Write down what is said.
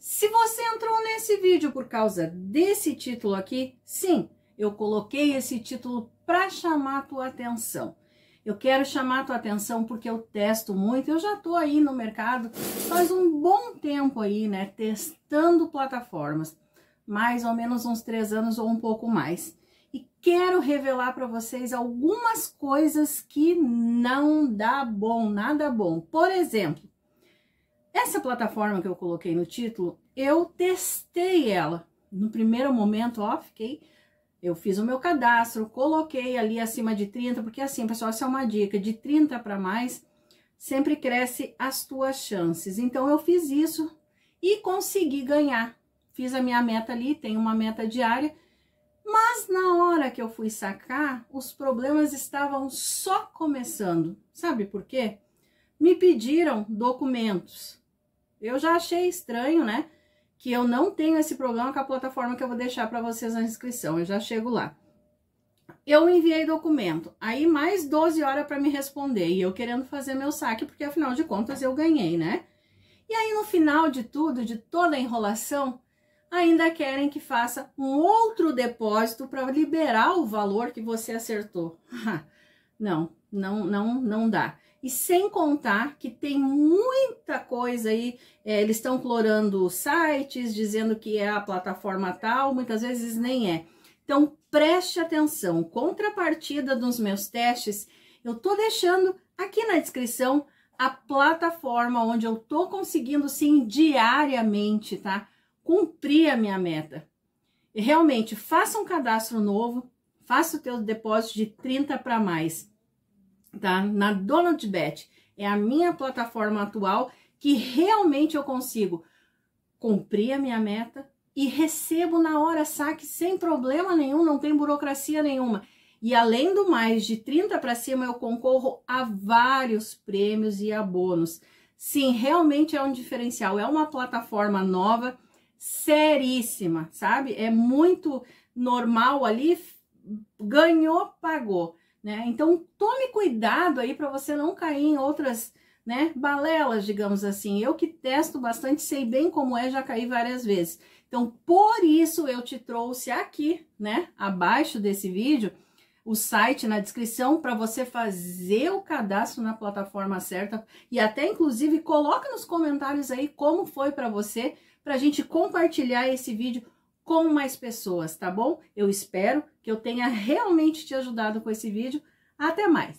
Se você entrou nesse vídeo por causa desse título aqui, sim, eu coloquei esse título para chamar a tua atenção. Eu quero chamar a tua atenção porque eu testo muito, eu já estou aí no mercado faz um bom tempo aí, né, testando plataformas, mais ou menos uns três anos ou um pouco mais. E quero revelar para vocês algumas coisas que não dá bom, nada bom. Por exemplo, essa plataforma que eu coloquei no título, eu testei ela. No primeiro momento, ó, fiquei... Eu fiz o meu cadastro, coloquei ali acima de 30, porque assim, pessoal, essa é uma dica, de 30 para mais, sempre cresce as tuas chances. Então, eu fiz isso e consegui ganhar. Fiz a minha meta ali, tem uma meta diária, mas na hora que eu fui sacar, os problemas estavam só começando. Sabe por quê? Me pediram documentos. Eu já achei estranho, né? Que eu não tenho esse problema com a plataforma que eu vou deixar para vocês na inscrição. Eu já chego lá. Eu enviei documento, aí mais 12 horas para me responder e eu querendo fazer meu saque, porque afinal de contas eu ganhei, né? E aí no final de tudo, de toda a enrolação, ainda querem que faça um outro depósito para liberar o valor que você acertou. não, não, não, não dá. E sem contar que tem muita coisa aí, é, eles estão clorando sites, dizendo que é a plataforma tal, muitas vezes nem é. Então preste atenção, contrapartida dos meus testes, eu tô deixando aqui na descrição a plataforma onde eu tô conseguindo sim diariamente, tá? Cumprir a minha meta. E realmente, faça um cadastro novo, faça o teu depósito de 30 para mais tá? Na Donut Bet. É a minha plataforma atual que realmente eu consigo cumprir a minha meta e recebo na hora saque sem problema nenhum, não tem burocracia nenhuma. E além do mais, de 30 para cima eu concorro a vários prêmios e a bônus. Sim, realmente é um diferencial, é uma plataforma nova, seríssima, sabe? É muito normal ali, ganhou, pagou né? Então tome cuidado aí para você não cair em outras, né, balelas, digamos assim. Eu que testo bastante, sei bem como é, já caí várias vezes. Então, por isso eu te trouxe aqui, né, abaixo desse vídeo, o site na descrição para você fazer o cadastro na plataforma certa e até inclusive coloca nos comentários aí como foi para você, para a gente compartilhar esse vídeo com mais pessoas, tá bom? Eu espero que eu tenha realmente te ajudado com esse vídeo. Até mais!